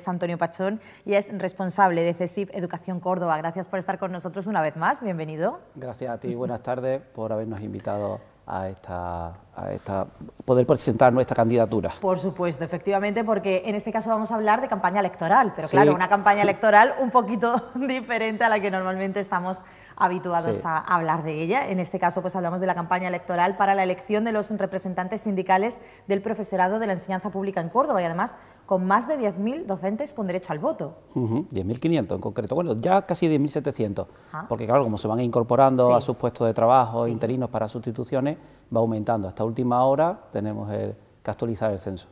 es Antonio Pachón y es responsable de CESIP Educación Córdoba. Gracias por estar con nosotros una vez más. Bienvenido. Gracias a ti. Buenas tardes por habernos invitado a esta, a esta, poder presentar nuestra candidatura. Por supuesto, efectivamente, porque en este caso vamos a hablar de campaña electoral, pero claro, una campaña electoral un poquito diferente a la que normalmente estamos habituados a hablar de ella. En este caso, pues hablamos de la campaña electoral para la elección de los representantes sindicales del profesorado de la enseñanza pública en Córdoba y además con más de 10.000 docentes con derecho al voto. 10.500 en concreto, bueno, ya casi 10.700, ah. porque claro, como se van incorporando a sus puestos de trabajo, interinos para sustituciones, va aumentando. Hasta última hora tenemos que actualizar el censo.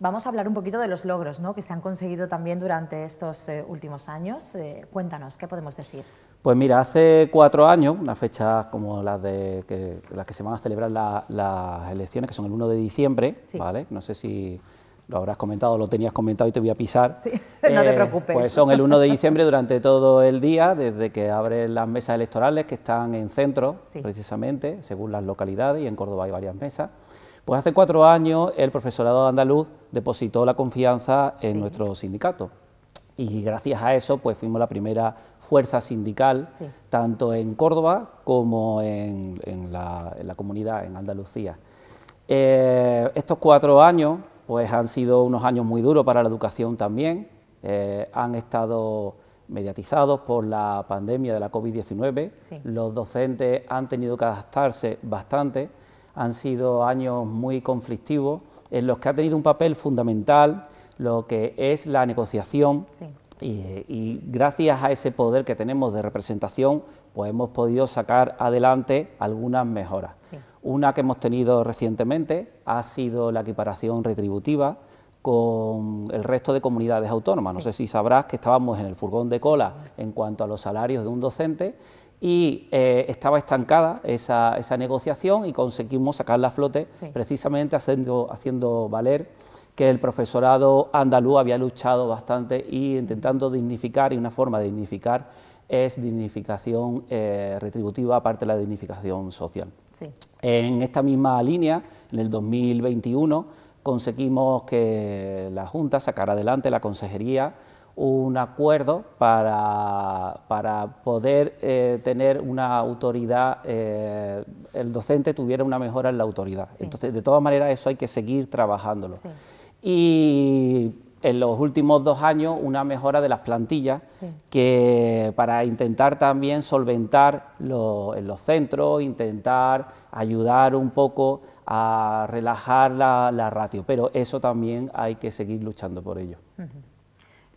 Vamos a hablar un poquito de los logros ¿no? que se han conseguido también durante estos eh, últimos años. Eh, cuéntanos, ¿qué podemos decir? Pues mira, hace cuatro años, una fecha como las de que, las que se van a celebrar las elecciones, que son el 1 de diciembre, ¿vale? No sé si lo habrás comentado, o lo tenías comentado y te voy a pisar. Sí, no te eh, preocupes. Pues son el 1 de diciembre durante todo el día, desde que abren las mesas electorales, que están en centro, precisamente, según las localidades, y en Córdoba hay varias mesas. Pues hace cuatro años el profesorado andaluz depositó la confianza en nuestro sindicato y gracias a eso pues fuimos la primera fuerza sindical tanto en Córdoba como en, la, comunidad en Andalucía. Eh, estos cuatro años pues han sido unos años muy duros para la educación también, eh, han estado mediatizados por la pandemia de la COVID-19, los docentes han tenido que adaptarse bastante, han sido años muy conflictivos en los que ha tenido un papel fundamental lo que es la negociación, y, gracias a ese poder que tenemos de representación, pues hemos podido sacar adelante algunas mejoras. Una que hemos tenido recientemente ha sido la equiparación retributiva con el resto de comunidades autónomas. No sé si sabrás que estábamos en el furgón de cola en cuanto a los salarios de un docente y eh, estaba estancada esa, negociación y conseguimos sacarla a flote precisamente haciendo, haciendo valer que el profesorado andaluz había luchado bastante y intentando dignificar, y una forma de dignificar es dignificación eh, retributiva, aparte de la dignificación social. Sí. En esta misma línea, en el 2021, conseguimos que la Junta sacara adelante, la Consejería, un acuerdo para, para poder eh, tener una autoridad, eh, el docente tuviera una mejora en la autoridad. Entonces, de todas maneras, eso hay que seguir trabajándolo. Sí y en los últimos dos años una mejora de las plantillas, para intentar también solventar en los centros, intentar ayudar un poco a relajar la, la, ratio, pero eso también hay que seguir luchando por ello.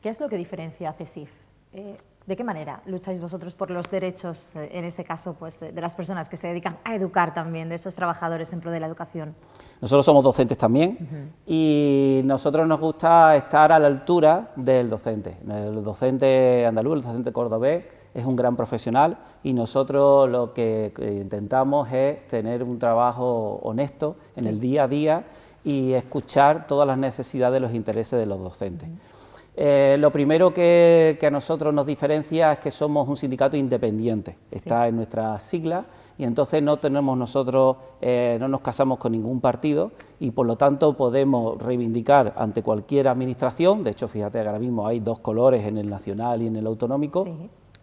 ¿Qué es lo que diferencia a CESIF? Eh, ¿De qué manera lucháis vosotros por los derechos, eh, en este caso, pues, de las personas que se dedican a educar también, de esos trabajadores en pro de la educación? Nosotros somos docentes también y nosotros nos gusta estar a la altura del docente. El docente andaluz, el docente cordobés, es un gran profesional y nosotros lo que intentamos es tener un trabajo honesto en el día a día y escuchar todas las necesidades y los intereses de los docentes. Eh, lo primero que, a nosotros nos diferencia es que somos un sindicato independiente, está en nuestra sigla y entonces no tenemos nosotros, eh, no nos casamos con ningún partido y por lo tanto podemos reivindicar ante cualquier administración, de hecho fíjate ahora mismo hay dos colores en el nacional y en el autonómico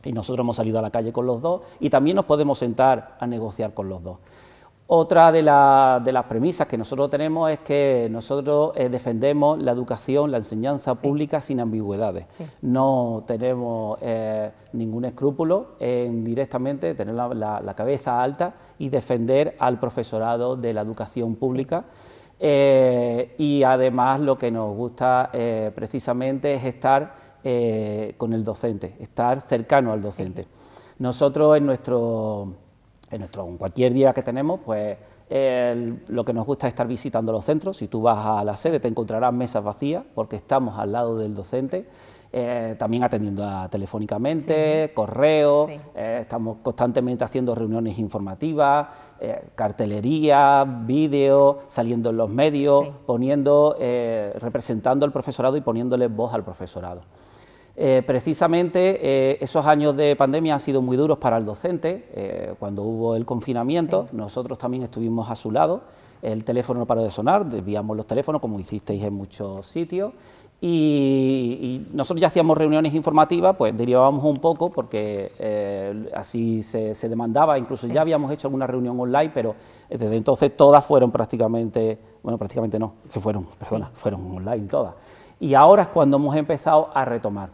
y nosotros hemos salido a la calle con los dos y también nos podemos sentar a negociar con los dos. Otra de, las premisas que nosotros tenemos es que nosotros eh, defendemos la educación, la enseñanza pública sin ambigüedades. No tenemos eh, ningún escrúpulo en directamente tener la, cabeza alta y defender al profesorado de la educación pública. Eh, y además lo que nos gusta precisamente es estar con el docente, estar cercano al docente. Nosotros en nuestro en nuestro, cualquier día que tenemos, pues lo que nos gusta es estar visitando los centros. Si tú vas a la sede te encontrarás mesas vacías porque estamos al lado del docente. Eh, también atendiendo telefónicamente, correo, eh, estamos constantemente haciendo reuniones informativas, eh, cartelería, vídeo, saliendo en los medios, poniendo, representando al profesorado y poniéndole voz al profesorado. Eh, precisamente eh, esos años de pandemia han sido muy duros para el docente. Eh, cuando hubo el confinamiento, nosotros también estuvimos a su lado. El teléfono no paró de sonar, desviamos los teléfonos, como hicisteis en muchos sitios. Y, nosotros ya hacíamos reuniones informativas, pues derivábamos un poco, porque así se, demandaba. Incluso ya habíamos hecho alguna reunión online, pero desde entonces todas fueron prácticamente, bueno, prácticamente no, que fueron, perdona, fueron online todas y ahora es cuando hemos empezado a retomar.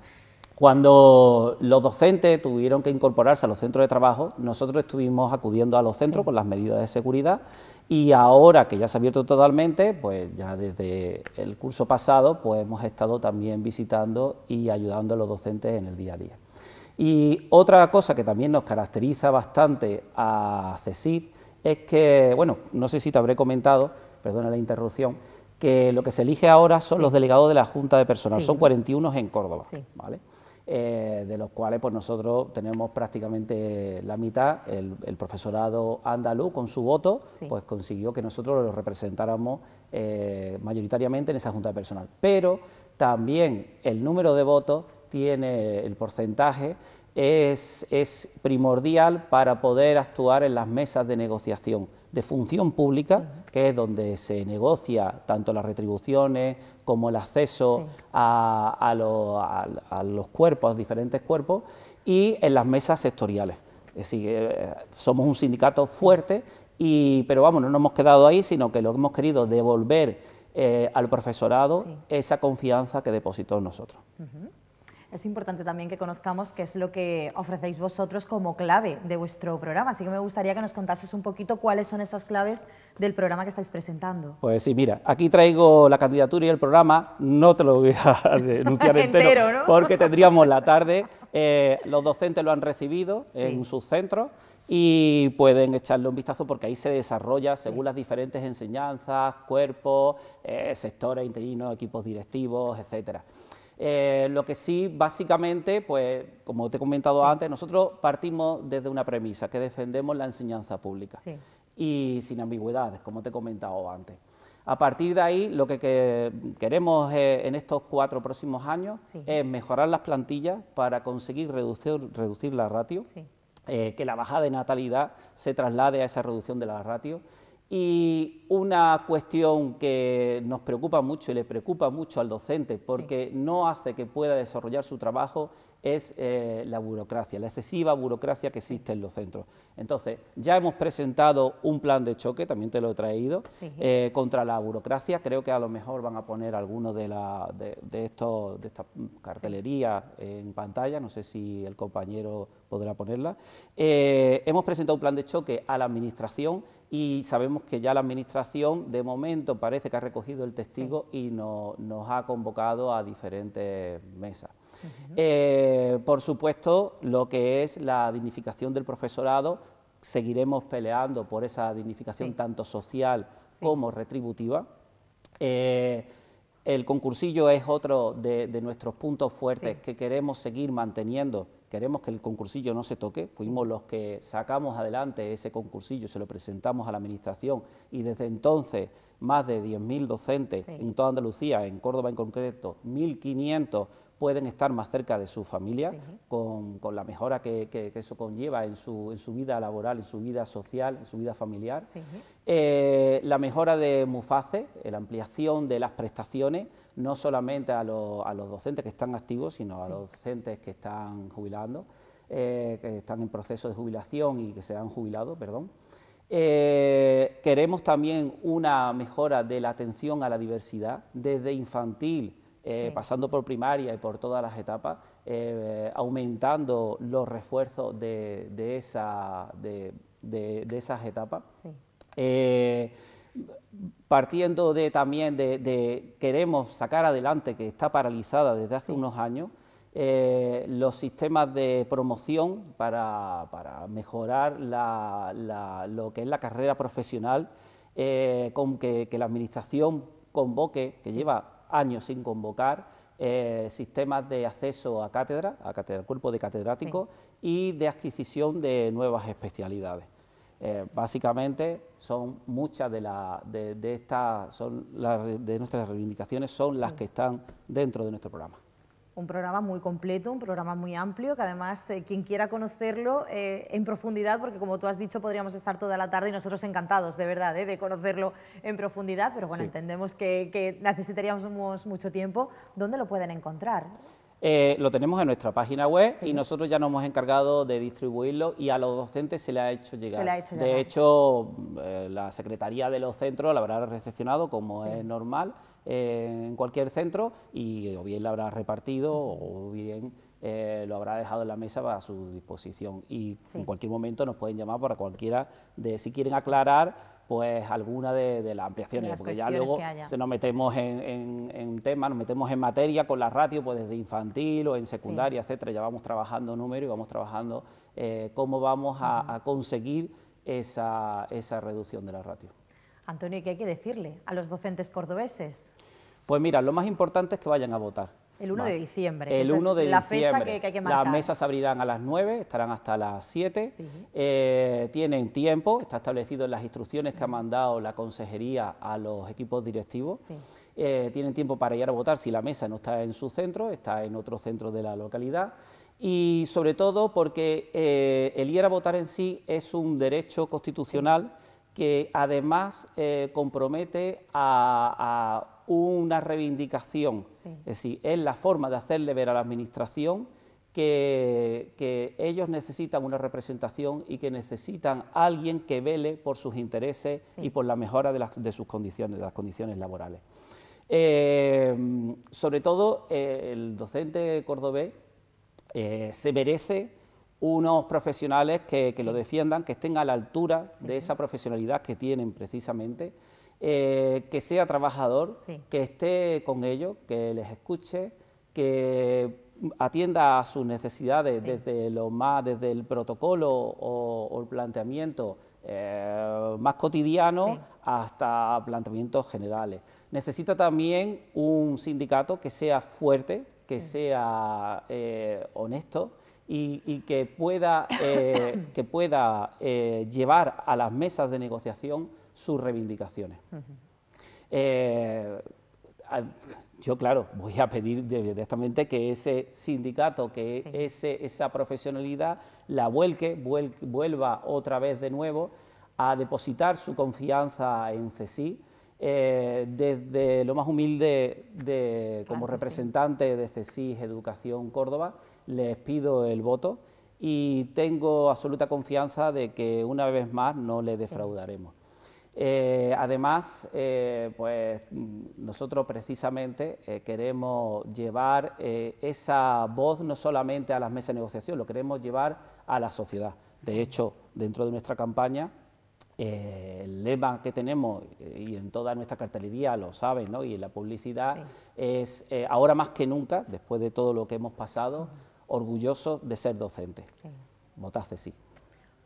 Cuando los docentes tuvieron que incorporarse a los centros de trabajo, nosotros estuvimos acudiendo a los centros con las medidas de seguridad y ahora que ya se ha abierto totalmente, pues ya desde el curso pasado, pues hemos estado también visitando y ayudando a los docentes en el día a día. Y otra cosa que también nos caracteriza bastante a CESID es que, bueno, no sé si te habré comentado, perdona la interrupción, que lo que se elige ahora son los delegados de la Junta de Personal, son 41 en Córdoba, ¿vale? Eh, de los cuales pues nosotros tenemos prácticamente la mitad, el, profesorado andaluz con su voto, pues consiguió que nosotros los representáramos eh, mayoritariamente en esa Junta de Personal. Pero también el número de votos tiene el porcentaje, es primordial para poder actuar en las mesas de negociación de función pública, que es donde se negocia tanto las retribuciones como el acceso a, los cuerpos, a diferentes cuerpos, y en las mesas sectoriales. Es decir, eh, somos un sindicato fuerte, y, pero vamos, no nos hemos quedado ahí, sino que lo que hemos querido devolver eh, al profesorado esa confianza que depositó en nosotros es importante también que conozcamos qué es lo que ofrecéis vosotros como clave de vuestro programa. Así que me gustaría que nos contases un poquito cuáles son esas claves del programa que estáis presentando. Pues sí, mira, aquí traigo la candidatura y el programa, no te lo voy a denunciar entero, porque tendríamos la tarde, eh, los docentes lo han recibido en sus centros y pueden echarle un vistazo porque ahí se desarrolla según las diferentes enseñanzas, cuerpos, eh, sectores interinos, equipos directivos, etcétera. Eh, lo que sí, básicamente, pues como te he comentado antes, nosotros partimos desde una premisa, que defendemos la enseñanza pública y sin ambigüedades, como te he comentado antes. A partir de ahí, lo que, queremos eh, en estos cuatro próximos años es mejorar las plantillas para conseguir reducir, la ratio, eh, que la bajada de natalidad se traslade a esa reducción de la ratio y una cuestión que nos preocupa mucho y le preocupa mucho al docente porque no hace que pueda desarrollar su trabajo es eh, la burocracia, la excesiva burocracia que existe en los centros. Entonces, ya hemos presentado un plan de choque, también te lo he traído, eh, contra la burocracia. Creo que a lo mejor van a poner algunos de, de, estos, de esta cartelería en pantalla, no sé si el compañero podrá ponerla. Eh, hemos presentado un plan de choque a la Administración y sabemos que ya la Administración, de momento, parece que ha recogido el testigo y nos ha convocado a diferentes mesas. Eh, por supuesto, lo que es la dignificación del profesorado, seguiremos peleando por esa dignificación tanto social como retributiva. Eh, el concursillo es otro de, nuestros puntos fuertes que queremos seguir manteniendo. Queremos que el concursillo no se toque. Fuimos los que sacamos adelante ese concursillo, se lo presentamos a la Administración y desde entonces más de 10.000 docentes en toda Andalucía, en Córdoba en concreto, 1.500 pueden estar más cerca de su familia, con, la mejora que, eso conlleva en su, vida laboral, en su vida social, en su vida familiar. Eh, la mejora de MUFACE, eh, la ampliación de las prestaciones, no solamente a, los docentes que están activos, sino a los docentes que están jubilando, eh, que están en proceso de jubilación y que se han jubilado, perdón. queremos también una mejora de la atención a la diversidad, desde infantil eh, pasando por primaria y por todas las etapas, eh, aumentando los refuerzos de, esa, de, esas etapas. Eh, partiendo de también de, queremos sacar adelante, que está paralizada desde hace unos años, los sistemas de promoción para, mejorar lo que es la carrera profesional, con que, que, la Administración convoque, que lleva años sin convocar. Eh, sistemas de acceso a cátedra, a cuerpo de catedrático y de adquisición de nuevas especialidades. Eh, básicamente son muchas de, las de, son de nuestras reivindicaciones son las que están dentro de nuestro programa un programa muy completo, un programa muy amplio, que además eh, quien quiera conocerlo eh, en profundidad, porque como tú has dicho, podríamos estar toda la tarde y nosotros encantados, de verdad, eh, de conocerlo en profundidad, pero bueno, entendemos que, que necesitaríamos mucho tiempo. ¿Dónde lo pueden encontrar? Eh, lo tenemos en nuestra página web y nosotros ya nos hemos encargado de distribuirlo y a los docentes se le ha hecho llegar. De hecho, eh, la Secretaría de los Centros la habrá recepcionado como es normal eh, en cualquier centro y o bien la habrá repartido o bien eh, lo habrá dejado en la mesa a su disposición. Y en cualquier momento nos pueden llamar para cualquiera de si quieren aclarar pues alguna de, las ampliaciones, porque ya luego se nos metemos en, tema, nos metemos en materia con la ratio, pues desde infantil o en secundaria, etcétera, ya vamos trabajando número y vamos trabajando eh, cómo vamos a, conseguir esa, esa reducción de la ratio. Antonio, qué hay que decirle a los docentes cordobeses? Pues mira, lo más importante es que vayan a votar el 1 de diciembre. El la fecha que, hay que marcar. Las mesas abrirán a las 9, estarán hasta las 7. Eh, tienen tiempo, está establecido en las instrucciones que ha mandado la consejería a los equipos directivos. Eh, tienen tiempo para ir a votar si la mesa no está en su centro, está en otro centro de la localidad. Y sobre todo porque eh, el ir a votar en sí es un derecho constitucional que además compromete a una reivindicación. Es decir, es la forma de hacerle ver a la Administración que, ellos necesitan una representación y que necesitan alguien que vele por sus intereses y por la mejora de, sus condiciones, de las condiciones laborales. Eh, sobre todo, eh, el docente cordobés eh, se merece unos profesionales que, lo defiendan, que estén a la altura de esa profesionalidad que tienen precisamente eh, que sea trabajador, que esté con ellos, que les escuche, que atienda a sus necesidades desde lo más, desde el protocolo o, el planteamiento eh, más cotidiano hasta planteamientos generales. Necesita también un sindicato que sea fuerte, que sea eh, honesto y, que pueda, eh, eh, llevar a las mesas de negociación sus reivindicaciones. Eh, yo, claro, voy a pedir directamente que ese sindicato, que esa profesionalidad la vuelque, vuelva otra vez de nuevo a depositar su confianza en CESI, desde lo más humilde de, como ah, representante de Cesi Educación Córdoba les pido el voto y tengo absoluta confianza de que una vez más no le defraudaremos. Eh, además, eh, pues nosotros precisamente eh, queremos llevar esa voz no solamente a las mesas de negociación, lo queremos llevar a la sociedad. De hecho, dentro de nuestra campaña, el lema que tenemos y en toda nuestra cartelería, lo saben, ¿no? y en la publicidad, es ahora más que nunca, después de todo lo que hemos pasado, orgulloso de ser docente. Sí. sí.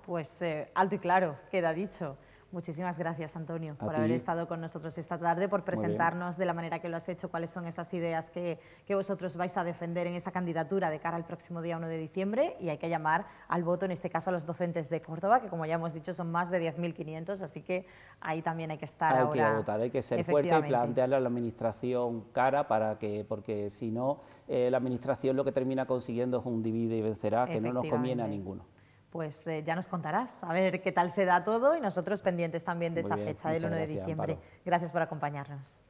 Pues eh, alto y claro, queda dicho. Muchísimas gracias, Antonio, por haber estado con nosotros esta tarde, por presentarnos de la manera que lo has hecho, cuáles son esas ideas que, vosotros vais a defender en esa candidatura de cara al próximo día 1 de diciembre. Y hay que llamar al voto, en este caso, a los docentes de Córdoba, que como ya hemos dicho son más de 10.500, así que ahí también hay que estar. Hay que votar, hay que ser fuerte y plantearle a la Administración cara, para que, porque si no, eh, la Administración lo que termina consiguiendo es un divide y vencerá, que no nos conviene a ninguno pues eh, ya nos contarás a ver qué tal se da todo y nosotros pendientes también de esta fecha del 1 de diciembre. Gracias por acompañarnos.